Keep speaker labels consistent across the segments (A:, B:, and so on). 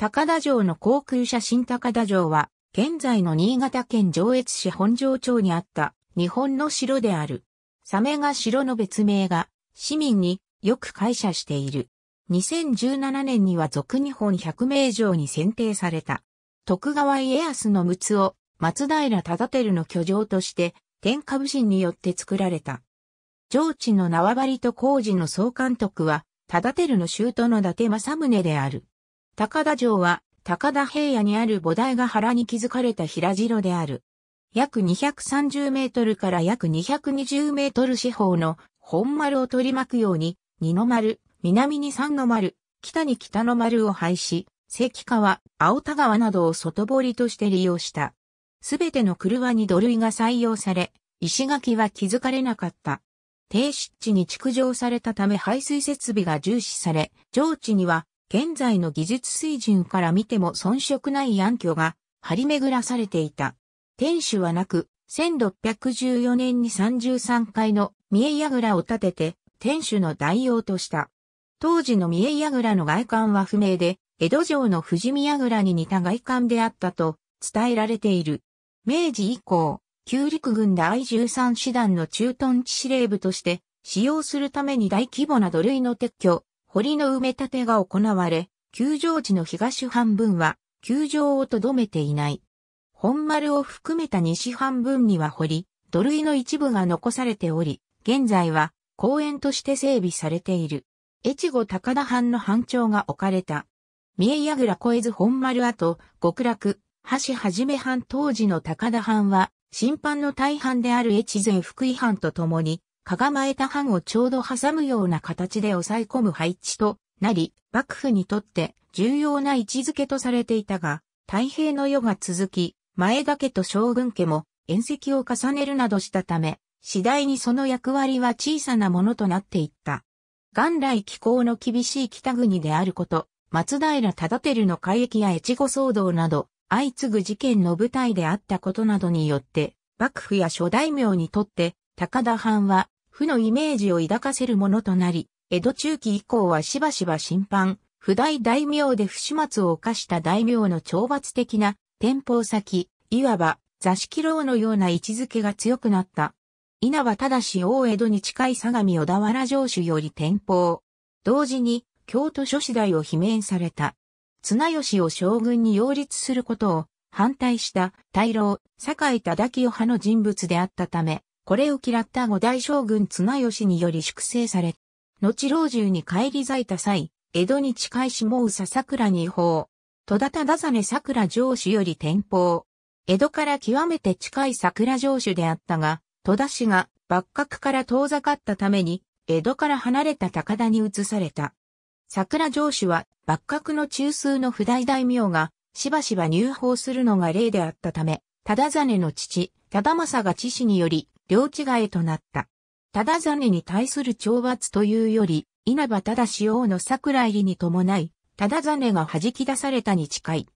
A: 高田城の航空写真高田城は、現在の新潟県上越市本城町にあった日本の城である。サメが城の別名が市民によく解釈している。2017年には俗日本百名城に選定された。徳川家康の陸奥を松平忠輝の居城として天下武神によって作られた。上地の縄張りと工事の総監督は、忠輝の都の伊達政宗である。高田城は、高田平野にある菩提が原に築かれた平城である。約230メートルから約220メートル四方の本丸を取り巻くように、二の丸、南に三の丸、北に北の丸を廃し、関川、青田川などを外堀として利用した。すべての車に土塁が採用され、石垣は築かれなかった。低湿地に築城されたため排水設備が重視され、上地には現在の技術水準から見ても遜色ない暗渠が張り巡らされていた。天守はなく、1614年に33階の三重櫓を建てて、天守の代用とした。当時の三重櫓の外観は不明で、江戸城の富士宮櫓に似た外観であったと伝えられている。明治以降、旧陸軍第13師団の駐屯地司令部として使用するために大規模な土塁の撤去、堀の埋め立てが行われ、球場地の東半分は、球場をとどめていない。本丸を含めた西半分には堀、土塁の一部が残されており、現在は公園として整備されている。越後高田藩の藩庁が置かれた。三重櫓越え津本丸跡、極楽、橋はじめ藩当時の高田藩は、審判の大半である越前福井藩と共に、かがまえた藩をちょうど挟むような形で抑え込む配置となり、幕府にとって重要な位置づけとされていたが、太平の世が続き、前田家と将軍家も宴席を重ねるなどしたため、次第にその役割は小さなものとなっていった。元来気候の厳しい北国であること、松平忠輝の海域や越後騒動など、相次ぐ事件の舞台であったことなどによって、幕府や諸大名にとって、高田藩は負のイメージを抱かせるものとなり、江戸中期以降はしばしば審判、不代大名で不始末を犯した大名の懲罰的な、天保先、いわば座敷牢のような位置づけが強くなった。稲葉だし大江戸に近い相模小田原城主より天保。同時に、京都諸子大を罷免された。綱吉を将軍に擁立することを反対した大老、堺忠清派の人物であったため、これを嫌った五代将軍綱吉により粛清され、後老中に返り咲いた際、江戸に近い下宇佐桜に違法。戸田忠真桜城主より天保。江戸から極めて近い桜城主であったが、戸田氏が幕閣から遠ざかったために、江戸から離れた高田に移された。桜城主は幕閣の中枢の不代大名がしばしば入法するのが例であったため、忠実の父、忠政が知事により領違いとなった。ただ真に対する懲罰というより、稲葉正王の桜入りに伴い、ただ真が弾き出されたに近い。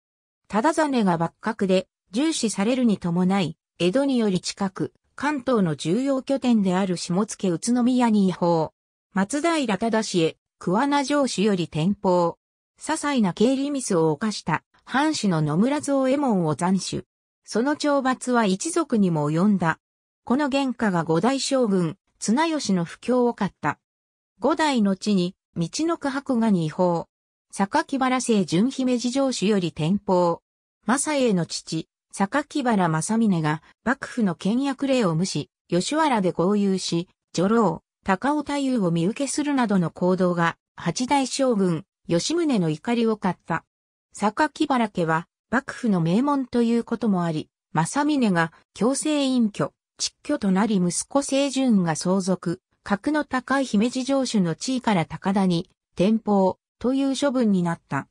A: ただ真が幕閣で重視されるに伴い、江戸により近く、関東の重要拠点である下野宇都宮に違法。松平忠へ、桑名城主より転報。些細な経理ミスを犯した藩主の野村蔵右衛門を斬首。その懲罰は一族にも及んだ。この原価が五代将軍、綱吉の不況を買った。五代の地に、道の区白が二宝。榊原聖純姫路城主より天保。正英の父、榊原正峰が、幕府の倹約令を無視、吉原で合流し、女郎、高尾太夫を見受けするなどの行動が、八代将軍、吉宗の怒りを買った。榊原家は、幕府の名門ということもあり、正峰が強制隠居。蟄居となり息子清純が相続、格の高い姫路城主の地位から高田に、天保という処分になった。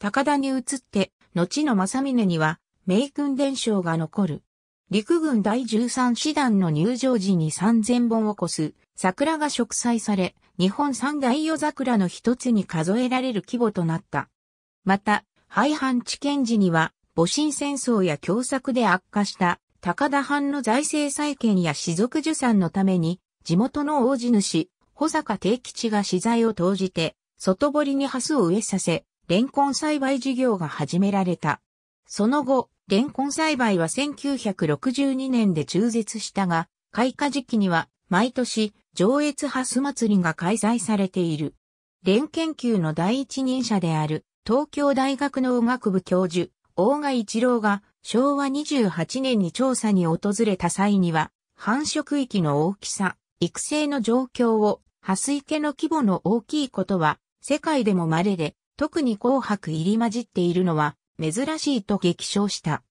A: 高田に移って、後の正峰には、名君伝承が残る。陸軍第13師団の入場時に3000本を超す桜が植栽され、日本三大夜桜の一つに数えられる規模となった。また、廃藩置県時には、戊辰戦争や共作で悪化した高田藩の財政再建や士族受産のために、地元の大地主、保坂定吉が資材を投じて、外堀にハスを植えさせ、レンコン栽培事業が始められた。その後、レンコン栽培は1962年で中絶したが、開花時期には毎年上越ハス祭りが開催されている。レン研究の第一人者である東京大学農学部教授、大賀一郎が昭和28年に調査に訪れた際には、繁殖域の大きさ、育成の状況を、ハス池の規模の大きいことは、世界でも稀で、特に紅白入り混じっているのは、珍しいと激賞した。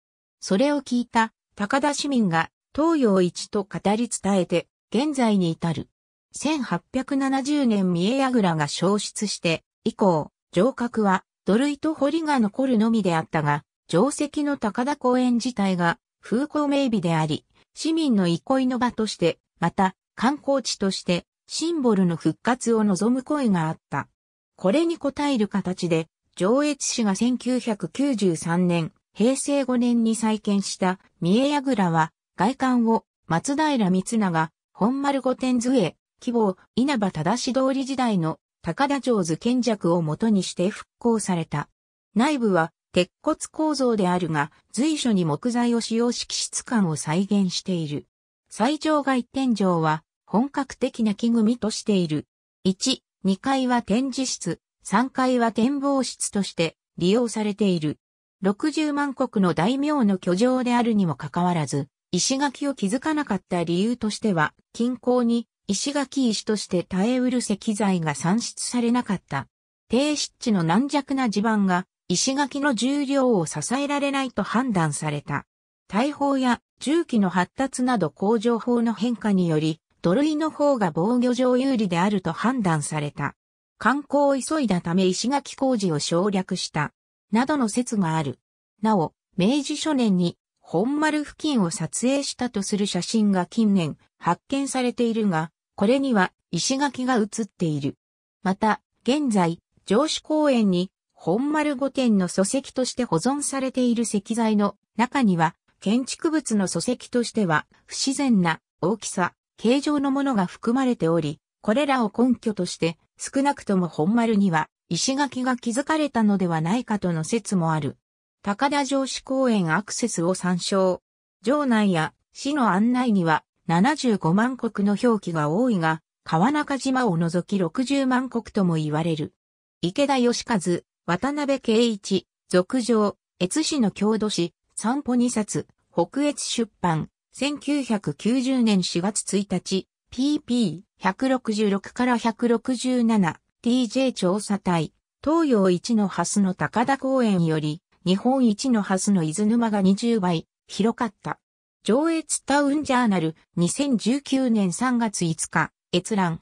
A: それを聞いた、高田市民が、東洋一と語り伝えて、現在に至る。1870年三重櫓が消失して、以降、城郭は土塁と堀が残るのみであったが、定石の高田公園自体が風光明媚であり、市民の憩いの場として、また観光地としてシンボルの復活を望む声があった。これに応える形で、上越市が1993年、平成5年に再建した三重櫓は、外観を松平光長、本丸御殿図へ、希望、稲葉正通り時代の高田城図見尺をもとにして復興された。内部は鉄骨構造であるが、随所に木材を使用し気質感を再現している。最上階天井は本格的な木組みとしている。1、2階は展示室、3階は展望室として利用されている。60万国の大名の居城であるにもかかわらず、石垣を築かなかった理由としては、近郊に石垣石として耐えうる石材が産出されなかった。低湿地の軟弱な地盤が石垣の重量を支えられないと判断された。大砲や重機の発達など工場法の変化により、土塁の方が防御上有利であると判断された。観光を急いだため石垣工事を省略した。などの説がある。なお、明治初年に本丸付近を撮影したとする写真が近年発見されているが、これには石垣が写っている。また、現在、城司公園に本丸御殿の礎石として保存されている石材の中には、建築物の礎石としては不自然な大きさ、形状のものが含まれており、これらを根拠として少なくとも本丸には石垣が築かれたのではないかとの説もある。高田城市公園アクセスを参照。城内や市の案内には75万国の表記が多いが、川中島を除き60万国とも言われる。池田義和、渡辺圭一、俗上、越市の郷土史、散歩2冊、北越出版、1990年4月1日、pp166 から167、TJ 調査隊、東洋一の蓮の高田公園より、日本一の蓮の伊豆沼が20倍、広かった。上越タウンジャーナル、2019年3月5日、閲覧。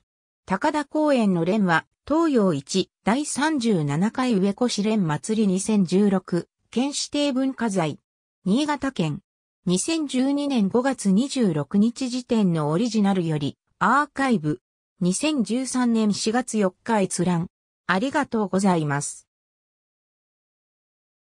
A: 高田公園の連は、東洋一第37回上越連祭り2016、県指定文化財。新潟県。2012年5月26日時点のオリジナルより、アーカイブ。2013年4月4日閲覧。ありがとうございます。